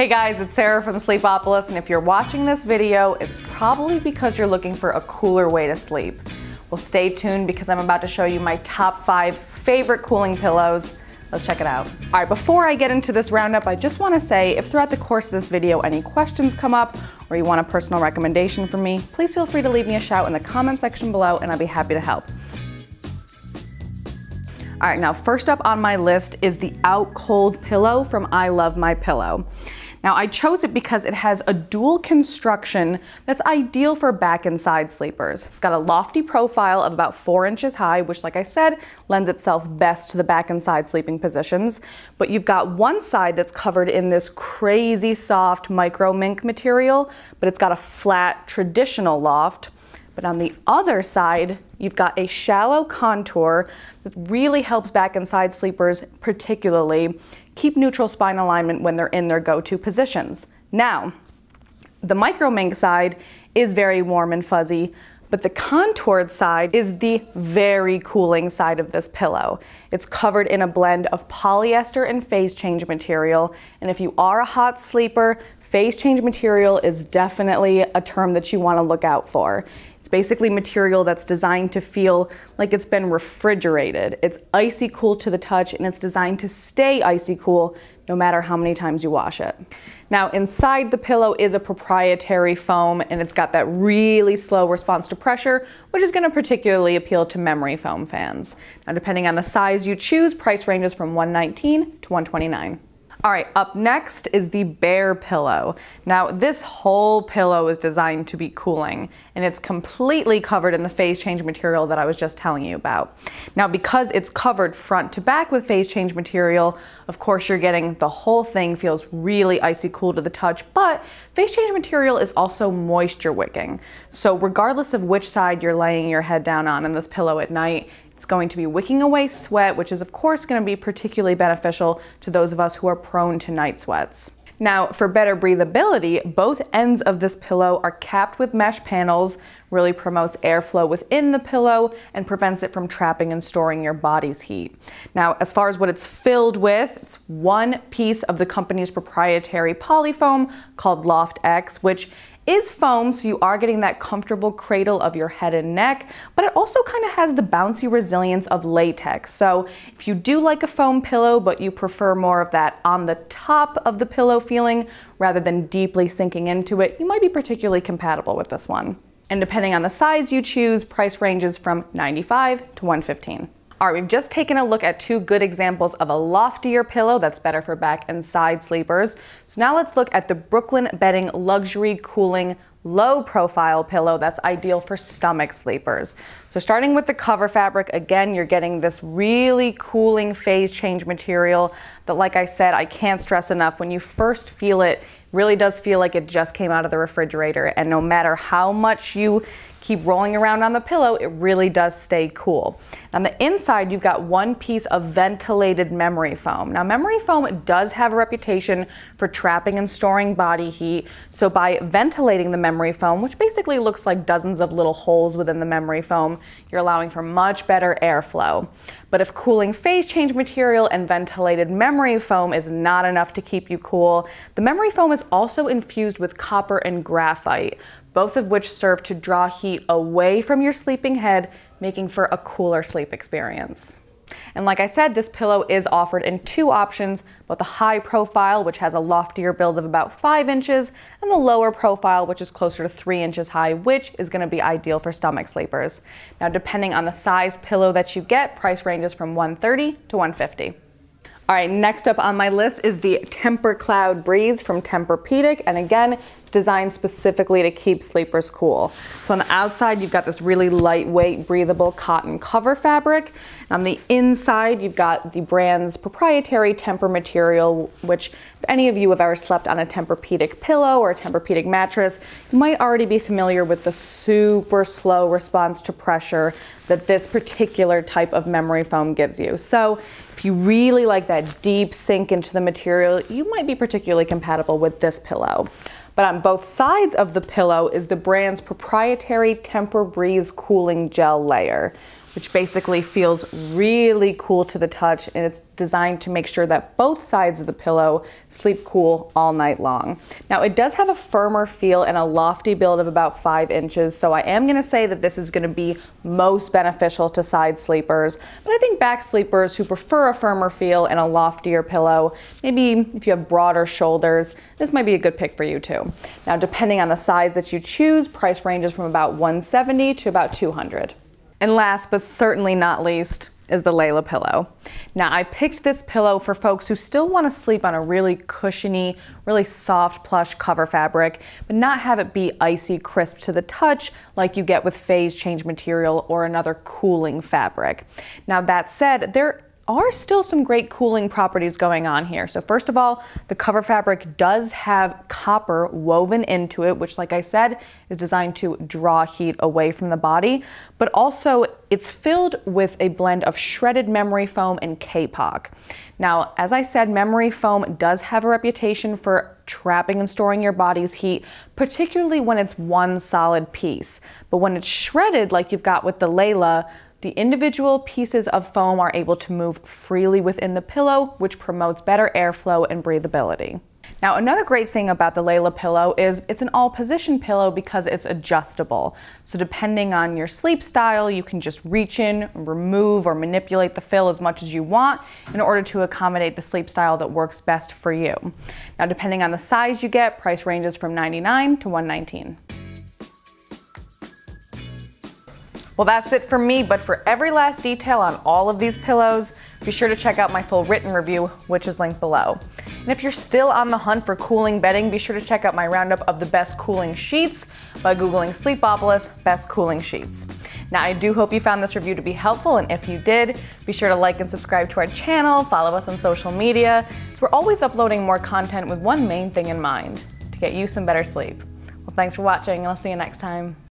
Hey guys, it's Sarah from Sleepopolis, and if you're watching this video, it's probably because you're looking for a cooler way to sleep. Well, stay tuned because I'm about to show you my top five favorite cooling pillows. Let's check it out. All right, before I get into this roundup, I just wanna say if throughout the course of this video any questions come up or you want a personal recommendation from me, please feel free to leave me a shout in the comment section below and I'll be happy to help. All right, now first up on my list is the Out Cold Pillow from I Love My Pillow. Now I chose it because it has a dual construction that's ideal for back and side sleepers. It's got a lofty profile of about four inches high, which like I said, lends itself best to the back and side sleeping positions. But you've got one side that's covered in this crazy soft micro mink material, but it's got a flat traditional loft. But on the other side, you've got a shallow contour that really helps back and side sleepers particularly keep neutral spine alignment when they're in their go-to positions. Now, the mink side is very warm and fuzzy, but the contoured side is the very cooling side of this pillow. It's covered in a blend of polyester and phase change material, and if you are a hot sleeper, Phase change material is definitely a term that you want to look out for. It's basically material that's designed to feel like it's been refrigerated. It's icy cool to the touch and it's designed to stay icy cool no matter how many times you wash it. Now inside the pillow is a proprietary foam and it's got that really slow response to pressure, which is gonna particularly appeal to memory foam fans. Now depending on the size you choose, price ranges from 119 to 129. All right, up next is the Bear Pillow. Now, this whole pillow is designed to be cooling, and it's completely covered in the phase change material that I was just telling you about. Now, because it's covered front to back with phase change material, of course, you're getting the whole thing feels really icy cool to the touch, but phase change material is also moisture wicking. So regardless of which side you're laying your head down on in this pillow at night, it's going to be wicking away sweat, which is of course going to be particularly beneficial to those of us who are prone to night sweats. Now, for better breathability, both ends of this pillow are capped with mesh panels, really promotes airflow within the pillow and prevents it from trapping and storing your body's heat. Now, as far as what it's filled with, it's one piece of the company's proprietary polyfoam called Loft X, which is foam, so you are getting that comfortable cradle of your head and neck, but it also kind of has the bouncy resilience of latex. So if you do like a foam pillow, but you prefer more of that on the top of the pillow feeling rather than deeply sinking into it, you might be particularly compatible with this one. And depending on the size you choose, price ranges from 95 to 115. All right, we've just taken a look at two good examples of a loftier pillow that's better for back and side sleepers. So now let's look at the Brooklyn Bedding Luxury Cooling low profile pillow that's ideal for stomach sleepers. So starting with the cover fabric, again, you're getting this really cooling phase change material that, like I said, I can't stress enough. When you first feel it, really does feel like it just came out of the refrigerator. And no matter how much you keep rolling around on the pillow, it really does stay cool. On the inside, you've got one piece of ventilated memory foam. Now, memory foam does have a reputation for trapping and storing body heat, so by ventilating the memory foam, which basically looks like dozens of little holes within the memory foam, you're allowing for much better airflow. But if cooling phase change material and ventilated memory foam is not enough to keep you cool, the memory foam is also infused with copper and graphite, both of which serve to draw heat away from your sleeping head, making for a cooler sleep experience. And like I said, this pillow is offered in two options, both the high profile, which has a loftier build of about five inches, and the lower profile, which is closer to three inches high, which is gonna be ideal for stomach sleepers. Now, depending on the size pillow that you get, price ranges from 130 to 150. All right, next up on my list is the Temper Cloud Breeze from Tempur-Pedic. And again, designed specifically to keep sleepers cool. So on the outside, you've got this really lightweight, breathable cotton cover fabric. On the inside, you've got the brand's proprietary Temper material, which if any of you have ever slept on a Tempur-Pedic pillow or a Tempur-Pedic mattress, you might already be familiar with the super slow response to pressure that this particular type of memory foam gives you. So if you really like that deep sink into the material, you might be particularly compatible with this pillow. But on both sides of the pillow is the brand's proprietary Temper Breeze cooling gel layer which basically feels really cool to the touch and it's designed to make sure that both sides of the pillow sleep cool all night long. Now it does have a firmer feel and a lofty build of about five inches, so I am gonna say that this is gonna be most beneficial to side sleepers, but I think back sleepers who prefer a firmer feel and a loftier pillow, maybe if you have broader shoulders, this might be a good pick for you too. Now depending on the size that you choose, price ranges from about 170 to about 200. And last but certainly not least is the Layla pillow. Now I picked this pillow for folks who still want to sleep on a really cushiony, really soft plush cover fabric, but not have it be icy crisp to the touch like you get with phase change material or another cooling fabric. Now that said, there are still some great cooling properties going on here. So first of all, the cover fabric does have copper woven into it, which like I said, is designed to draw heat away from the body, but also it's filled with a blend of shredded memory foam and k Now, as I said, memory foam does have a reputation for trapping and storing your body's heat, particularly when it's one solid piece. But when it's shredded like you've got with the Layla, the individual pieces of foam are able to move freely within the pillow, which promotes better airflow and breathability. Now, another great thing about the Layla pillow is it's an all position pillow because it's adjustable. So, depending on your sleep style, you can just reach in, remove, or manipulate the fill as much as you want in order to accommodate the sleep style that works best for you. Now, depending on the size you get, price ranges from $99 to $119. Well, that's it for me, but for every last detail on all of these pillows, be sure to check out my full written review, which is linked below. And if you're still on the hunt for cooling bedding, be sure to check out my roundup of the best cooling sheets by Googling Sleepopolis Best Cooling Sheets. Now, I do hope you found this review to be helpful, and if you did, be sure to like and subscribe to our channel, follow us on social media, we're always uploading more content with one main thing in mind, to get you some better sleep. Well, thanks for watching, and I'll see you next time.